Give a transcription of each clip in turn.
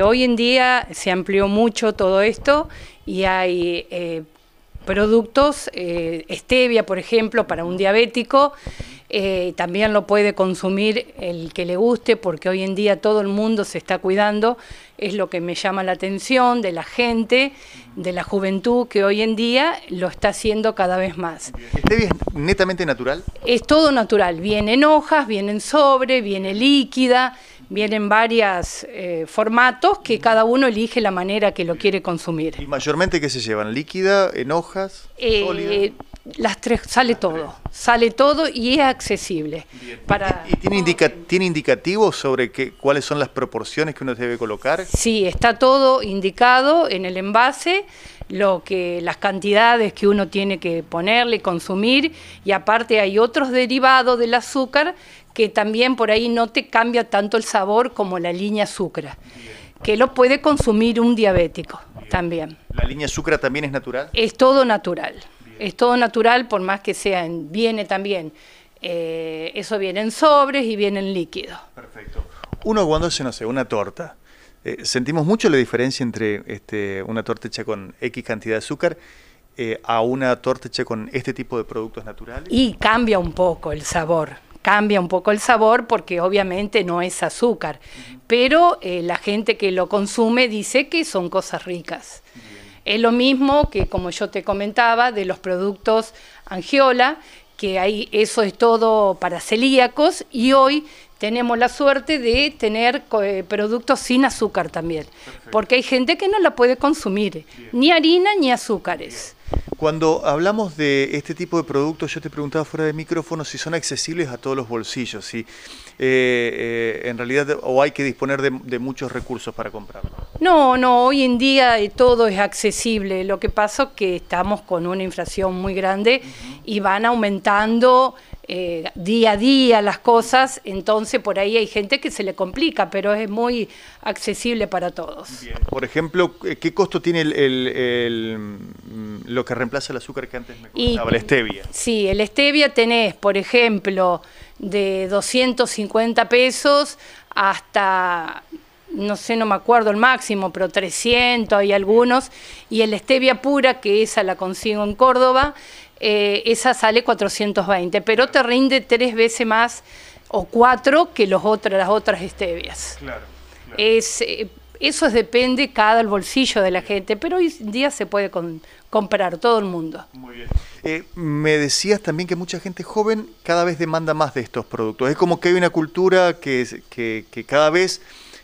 Hoy en día se amplió mucho todo esto y hay eh, productos, eh, stevia por ejemplo, para un diabético, eh, también lo puede consumir el que le guste porque hoy en día todo el mundo se está cuidando, es lo que me llama la atención de la gente, de la juventud que hoy en día lo está haciendo cada vez más. ¿Stevia es netamente natural? Es todo natural, viene en hojas, viene en sobre, viene líquida vienen varios eh, formatos que cada uno elige la manera que lo quiere consumir. ¿Y mayormente qué se llevan? ¿Líquida, en hojas? Eh, las tres, sale todo, sale todo y es accesible. ¿Y tiene, indica, ¿tiene indicativos sobre qué, cuáles son las proporciones que uno debe colocar? Sí, está todo indicado en el envase lo que las cantidades que uno tiene que ponerle, consumir y aparte hay otros derivados del azúcar que también por ahí no te cambia tanto el sabor como la línea sucra, que lo puede consumir un diabético también. ¿La línea sucra también es natural? Es todo natural, es todo natural por más que sea, viene también, eh, eso viene en sobres y viene en líquido. Perfecto. Uno cuando se, no sé, una torta, eh, sentimos mucho la diferencia entre este, una torta hecha con X cantidad de azúcar eh, a una torta hecha con este tipo de productos naturales. Y cambia un poco el sabor cambia un poco el sabor porque obviamente no es azúcar, pero eh, la gente que lo consume dice que son cosas ricas. Es lo mismo que, como yo te comentaba, de los productos angiola, que ahí eso es todo para celíacos y hoy tenemos la suerte de tener eh, productos sin azúcar también, porque hay gente que no la puede consumir, ni harina ni azúcares. Cuando hablamos de este tipo de productos, yo te preguntaba fuera de micrófono si son accesibles a todos los bolsillos, si eh, eh, en realidad o hay que disponer de, muchos recursos para comprarlos. No, no, hoy en día eh, todo es accesible. Lo que pasa es que estamos con una inflación muy grande y van aumentando día a día las cosas, entonces por ahí hay gente que se le complica, pero es muy accesible para todos. Por ejemplo, ¿qué costo tiene el lo que reemplaza el azúcar que antes me comentaba, y, la stevia. Sí, el stevia tenés, por ejemplo, de 250 pesos hasta, no sé, no me acuerdo el máximo, pero 300 hay algunos, y el stevia pura, que esa la consigo en Córdoba, eh, esa sale 420, pero te rinde tres veces más o cuatro que los las otras stevias. Claro. Es, eh, eso depende cada el bolsillo de la gente, pero hoy en día se puede comprar todo el mundo. Muy bien. Eh, me decías también que mucha gente joven cada vez demanda más de estos productos. Es como que hay una cultura que, cada vez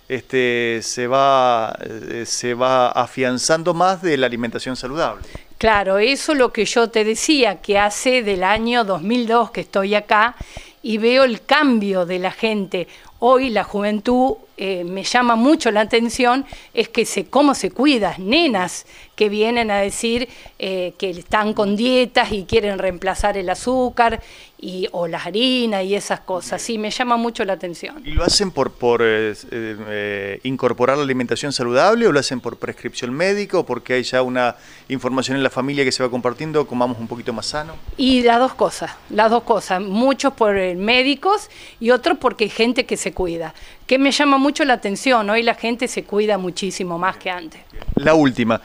este, se, va, eh, se va afianzando más de la alimentación saludable. Claro, eso es lo que yo te decía, que hace del año 2002 que estoy acá y veo el cambio de la gente hoy la juventud eh, me llama mucho la atención es que se, cómo se cuida, nenas que vienen a decir eh, que están con dietas y quieren reemplazar el azúcar y, o las harinas y esas cosas. Sí, me llama mucho la atención. ¿Y lo hacen por, por eh, incorporar la alimentación saludable o lo hacen por prescripción médica o porque hay ya una información en la familia que se va compartiendo, comamos un poquito más sano? Y las dos cosas, las dos cosas. Muchos por médicos y otros porque hay gente que se cuida, que me llama mucho la atención. Hoy la gente se cuida muchísimo más que antes. La última.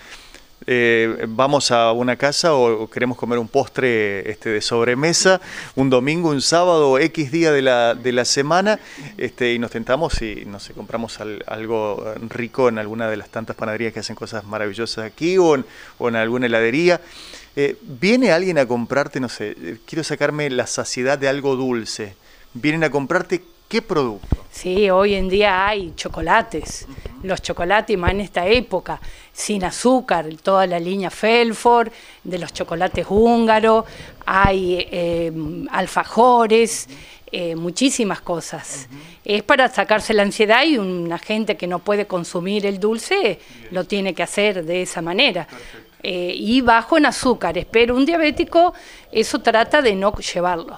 Eh, vamos a una casa o queremos comer un postre este, de sobremesa, un domingo, un sábado, X día de la, semana, este, y nos tentamos y no sé, compramos algo rico en alguna de las tantas panaderías que hacen cosas maravillosas aquí o en, alguna heladería. Eh, viene alguien a comprarte, no sé, eh, quiero sacarme la saciedad de algo dulce. Vienen a comprarte ¿Qué producto? Sí, hoy en día hay chocolates, los chocolates más en esta época, sin azúcar, toda la línea Felford, de los chocolates húngaros, hay em, alfajores, eh, muchísimas cosas. Es para sacarse la ansiedad y una gente que no puede consumir el dulce lo tiene que hacer de esa manera. Eh, y bajo en azúcares, pero un diabético eso trata de no llevarlo.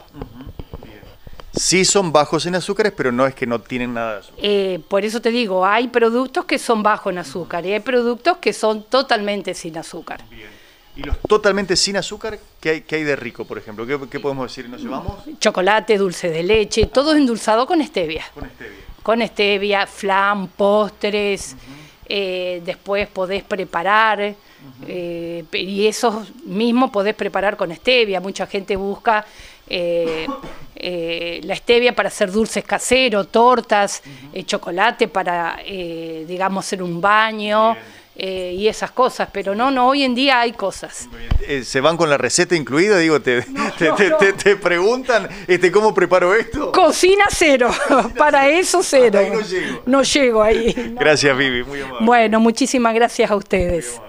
Sí son bajos en azúcares, pero no es que no tienen nada de azúcar. Eh, por eso te digo, hay productos que son bajos en azúcar y hay productos que son totalmente sin azúcar. ¿Y los totalmente sin azúcar? ¿Qué hay, qué hay de rico, por ejemplo? ¿Qué, podemos decir? ¿Nos llevamos? Chocolate, dulce de leche, todo endulzado con stevia. Con stevia. Con stevia, flan, postres. Eh, después podés preparar, eh, y esos mismos podés preparar con stevia. Mucha gente busca eh, eh, la stevia para hacer dulces caseros, tortas, eh, chocolate para, eh, digamos, hacer un baño. y esas cosas, pero no, no, hoy en día hay cosas. ¿Se van con la receta incluida? Digo, te, te, te, preguntan, este, ¿cómo preparo esto? Cocina cero, para eso cero. no llego. No llego ahí. Gracias, Vivi, muy amable. Bueno, muchísimas gracias a ustedes.